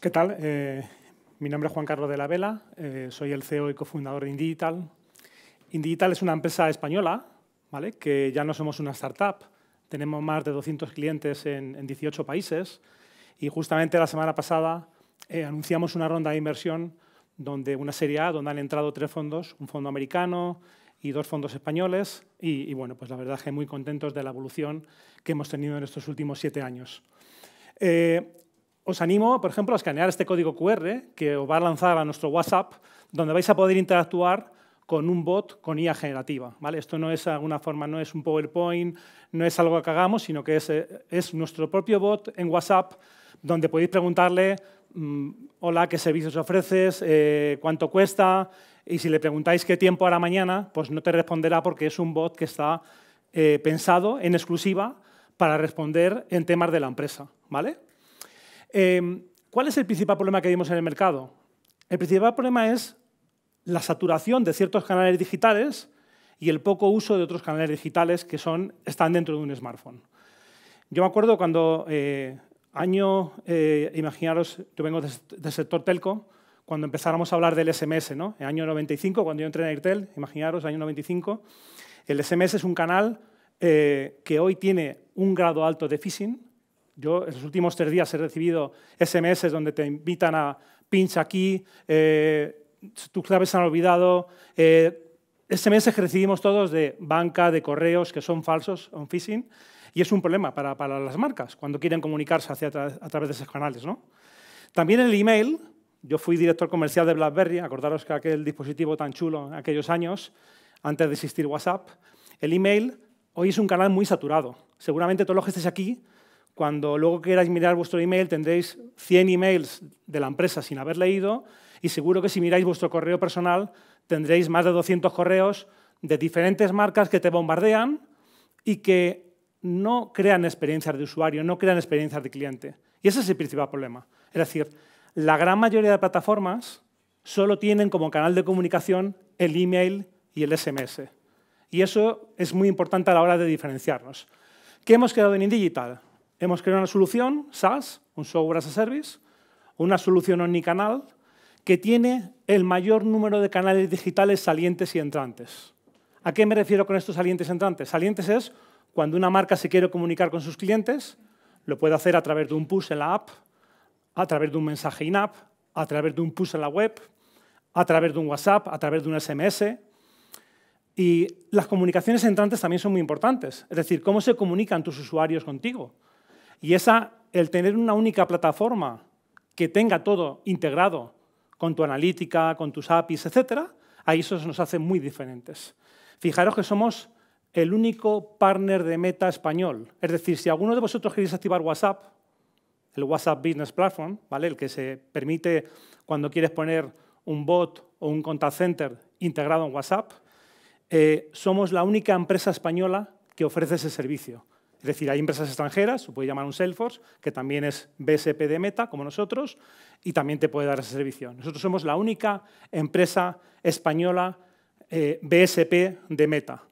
¿Qué tal? Eh, mi nombre es Juan Carlos de la Vela, eh, soy el CEO y cofundador de Indigital. Indigital es una empresa española, ¿vale? que ya no somos una startup, tenemos más de 200 clientes en, 18 países y justamente la semana pasada eh, anunciamos una ronda de inversión donde una serie A, donde han entrado tres fondos, un fondo americano y dos fondos españoles. Y, bueno, pues la verdad es que muy contentos de la evolución que hemos tenido en estos últimos siete años os animo, por ejemplo, a escanear este código QR que os va a lanzar a nuestro WhatsApp, donde vais a poder interactuar con un bot con IA generativa. ¿vale? Esto no es alguna forma, no es un PowerPoint, no es algo que hagamos, sino que es, eh, nuestro propio bot en WhatsApp, donde podéis preguntarle, mm, hola, ¿qué servicios ofreces? Eh, ¿Cuánto cuesta? Y si le preguntáis qué tiempo hará mañana, pues no te responderá porque es un bot que está eh, pensado en exclusiva para responder en temas de la empresa. ¿vale? Em, ¿Cuál es el principal problema que vimos en el mercado? El principal problema es la saturación de ciertos canales digitales y el poco uso de otros canales digitales que son, están dentro de un smartphone. Yo me acuerdo cuando eh, año, eh, imaginaros, yo vengo del sector telco, cuando empezáramos a hablar del SMS, ¿no? En el año 95, cuando yo entré en Airtel, imaginaros, año 95, el SMS es un canal eh, que hoy tiene un grado alto de phishing, yo en los últimos tres días he recibido SMS donde te invitan a pincha aquí, eh, tus claves se han olvidado. SMS eh, que recibimos todos de banca, de correos, que son falsos, on phishing, y es un problema para, las marcas cuando quieren comunicarse hacia, a través de esos canales. ¿no? También el email, yo fui director comercial de BlackBerry, acordaros que aquel dispositivo tan chulo en aquellos años, antes de existir WhatsApp, el email hoy es un canal muy saturado. Seguramente todos los que estéis aquí cuando luego queráis mirar vuestro email tendréis 100 emails de la empresa sin haber leído y seguro que si miráis vuestro correo personal tendréis más de 200 correos de diferentes marcas que te bombardean y que no crean experiencias de usuario, no crean experiencias de cliente. Y ese es el principal problema. Es decir, la gran mayoría de plataformas solo tienen como canal de comunicación el email y el SMS. Y eso es muy importante a la hora de diferenciarnos. ¿Qué hemos quedado en InDigital? hemos creado una solución, SaaS, un software as a service, una solución omnicanal que tiene el mayor número de canales digitales salientes y entrantes. ¿A qué me refiero con estos salientes y entrantes? Salientes es cuando una marca se quiere comunicar con sus clientes, lo puede hacer a través de un push en la app, a través de un mensaje in-app, a través de un push en la web, a través de un WhatsApp, a través de un SMS. Y las comunicaciones entrantes también son muy importantes. Es decir, cómo se comunican tus usuarios contigo. Y esa, el tener una única plataforma que tenga todo integrado con tu analítica, con tus APIs, etcétera, ahí eso nos hace muy diferentes. Fijaros que somos el único partner de Meta español. Es decir, si alguno de vosotros queréis activar WhatsApp, el WhatsApp Business Platform, ¿vale? el que se permite cuando quieres poner un bot o un contact center integrado en WhatsApp, eh, somos la única empresa española que ofrece ese servicio. Es decir, hay empresas extranjeras, se puede llamar un Salesforce, que también es BSP de Meta, como nosotros, y también te puede dar ese servicio. Nosotros somos la única empresa española eh, BSP de Meta.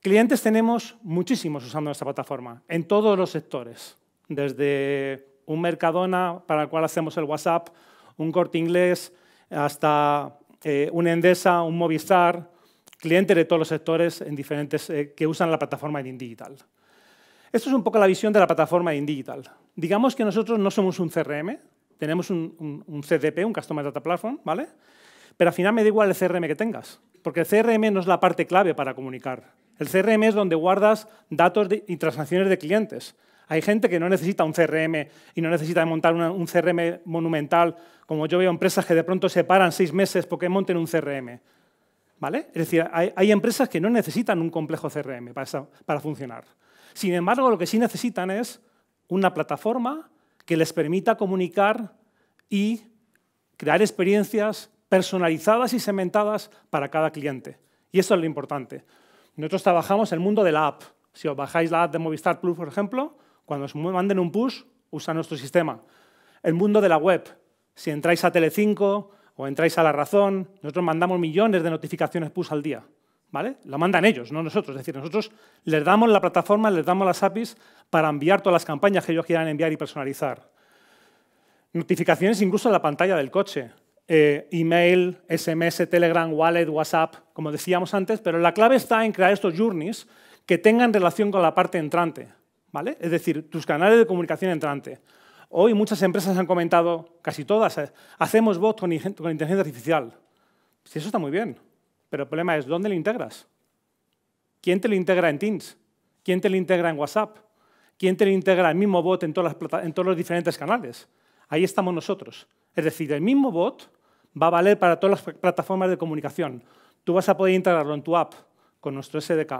Clientes tenemos muchísimos usando nuestra plataforma, en todos los sectores, desde un Mercadona para el cual hacemos el WhatsApp, un corte inglés, hasta eh, un Endesa, un Movistar, clientes de todos los sectores en diferentes, eh, que usan la plataforma de Digital. Esto es un poco la visión de la plataforma indigital. digital. Digamos que nosotros no somos un CRM, tenemos un, CDP, un Customer Data Platform, ¿vale? Pero al final me da igual el CRM que tengas, porque el CRM no es la parte clave para comunicar. El CRM es donde guardas datos y transacciones de clientes. Hay gente que no necesita un CRM y no necesita montar un CRM monumental, como yo veo empresas que de pronto se paran seis meses porque monten un CRM. ¿Vale? Es decir, hay, empresas que no necesitan un complejo CRM para funcionar. Sin embargo, lo que sí necesitan es una plataforma que les permita comunicar y crear experiencias personalizadas y segmentadas para cada cliente. Y eso es lo importante. Nosotros trabajamos en el mundo de la app. Si os bajáis la app de Movistar Plus, por ejemplo, cuando os manden un push, usa nuestro sistema. El mundo de la web. Si entráis a Telecinco o entráis a La Razón, nosotros mandamos millones de notificaciones push al día. ¿vale? Lo mandan ellos, no nosotros. Es decir, nosotros les damos la plataforma, les damos las APIs para enviar todas las campañas que ellos quieran enviar y personalizar. Notificaciones incluso en la pantalla del coche. Eh, email, SMS, Telegram, Wallet, WhatsApp, como decíamos antes, pero la clave está en crear estos journeys que tengan relación con la parte entrante, ¿vale? Es decir, tus canales de comunicación entrante. Hoy muchas empresas han comentado, casi todas, eh, hacemos bots con, inteligencia artificial. Si pues eso está muy bien, pero el problema es, ¿dónde lo integras? ¿Quién te lo integra en Teams? ¿Quién te lo integra en WhatsApp? ¿Quién te lo integra el mismo bot en, todos los diferentes canales? Ahí estamos nosotros. Es decir, el mismo bot va a valer para todas las plataformas de comunicación. Tú vas a poder integrarlo en tu app con nuestro SDK.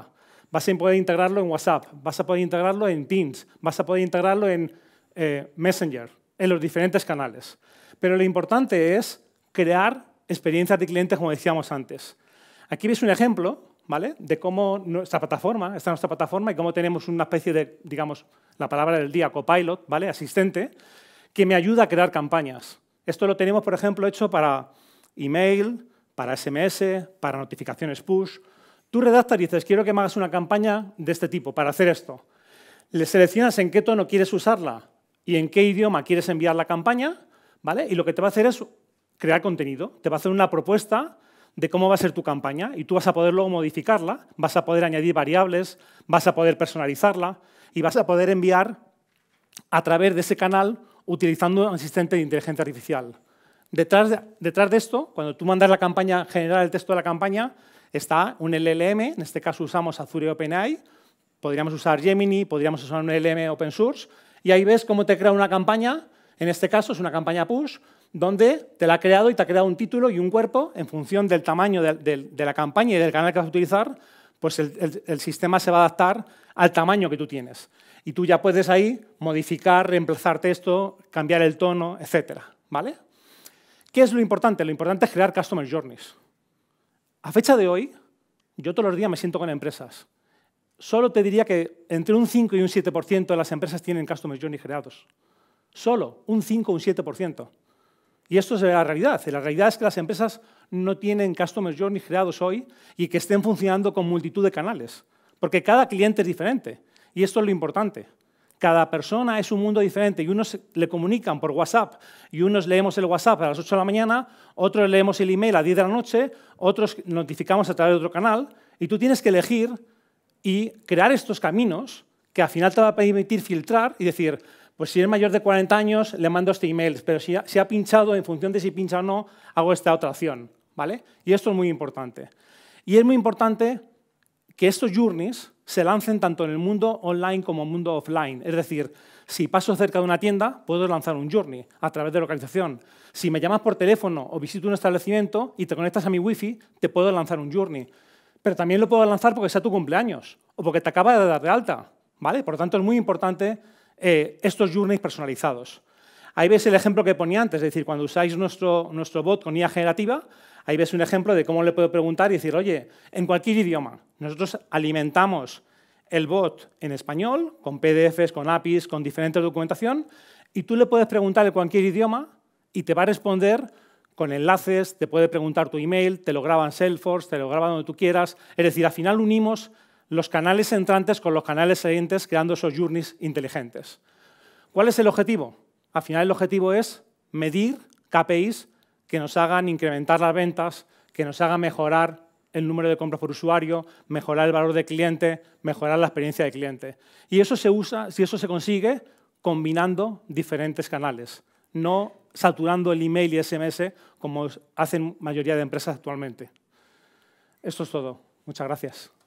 Vas a poder integrarlo en WhatsApp, vas a poder integrarlo en Teams, vas a poder integrarlo en eh, Messenger, en los diferentes canales. Pero lo importante es crear experiencias de clientes, como decíamos antes. Aquí veis un ejemplo ¿vale? de cómo nuestra plataforma, esta nuestra plataforma y cómo tenemos una especie de, digamos, la palabra del día, copilot, ¿vale? asistente, que me ayuda a crear campañas. Esto lo tenemos, por ejemplo, hecho para email, para SMS, para notificaciones push. Tú redactas y dices, quiero que me hagas una campaña de este tipo para hacer esto. Le seleccionas en qué tono quieres usarla y en qué idioma quieres enviar la campaña, ¿vale? Y lo que te va a hacer es crear contenido. Te va a hacer una propuesta de cómo va a ser tu campaña y tú vas a poder luego modificarla, vas a poder añadir variables, vas a poder personalizarla y vas a poder enviar a través de ese canal utilizando un asistente de inteligencia artificial. Detrás de, detrás de esto, cuando tú mandas la campaña, generar el texto de la campaña, está un LLM, en este caso usamos Azure OpenAI, podríamos usar Gemini, podríamos usar un LLM open source, y ahí ves cómo te crea una campaña, en este caso es una campaña push, donde te la ha creado y te ha creado un título y un cuerpo en función del tamaño de, la campaña y del canal que vas a utilizar, pues el, sistema se va a adaptar al tamaño que tú tienes. Y tú ya puedes ahí modificar, reemplazar texto, cambiar el tono, etc. ¿Vale? ¿Qué es lo importante? Lo importante es crear Customer Journeys. A fecha de hoy, yo todos los días me siento con empresas. Solo te diría que entre un 5 y un 7% de las empresas tienen Customer Journeys creados. Solo un 5 o un 7%. Y esto es la realidad. La realidad es que las empresas no tienen Customer Journey creados hoy y que estén funcionando con multitud de canales, porque cada cliente es diferente. Y esto es lo importante. Cada persona es un mundo diferente y unos le comunican por WhatsApp y unos leemos el WhatsApp a las 8 de la mañana, otros leemos el email a 10 de la noche, otros notificamos a través de otro canal y tú tienes que elegir y crear estos caminos que al final te va a permitir filtrar y decir, pues si es mayor de 40 años, le mando este email, pero si ha, ha pinchado, en función de si pincha o no, hago esta otra acción. ¿vale? Y esto es muy importante. Y es muy importante que estos journeys se lancen tanto en el mundo online como en el mundo offline. Es decir, si paso cerca de una tienda, puedo lanzar un journey a través de localización. Si me llamas por teléfono o visito un establecimiento y te conectas a mi wifi, te puedo lanzar un journey. Pero también lo puedo lanzar porque sea tu cumpleaños o porque te acaba de dar de alta. ¿vale? Por lo tanto, es muy importante eh, estos journeys personalizados. Ahí ves el ejemplo que ponía antes, es decir, cuando usáis nuestro, nuestro bot con IA generativa, ahí ves un ejemplo de cómo le puedo preguntar y decir, oye, en cualquier idioma, nosotros alimentamos el bot en español, con PDFs, con APIs, con diferentes documentación, y tú le puedes preguntar en cualquier idioma y te va a responder con enlaces, te puede preguntar tu email, te lo graba en Salesforce, te lo graba donde tú quieras. Es decir, al final unimos los canales entrantes con los canales salientes, creando esos journeys inteligentes. ¿Cuál es el objetivo? Al final el objetivo es medir KPIs que nos hagan incrementar las ventas, que nos hagan mejorar el número de compras por usuario, mejorar el valor del cliente, mejorar la experiencia del cliente. Y eso se usa, si eso se consigue, combinando diferentes canales, no saturando el email y SMS como hacen mayoría de empresas actualmente. Esto es todo. Muchas gracias.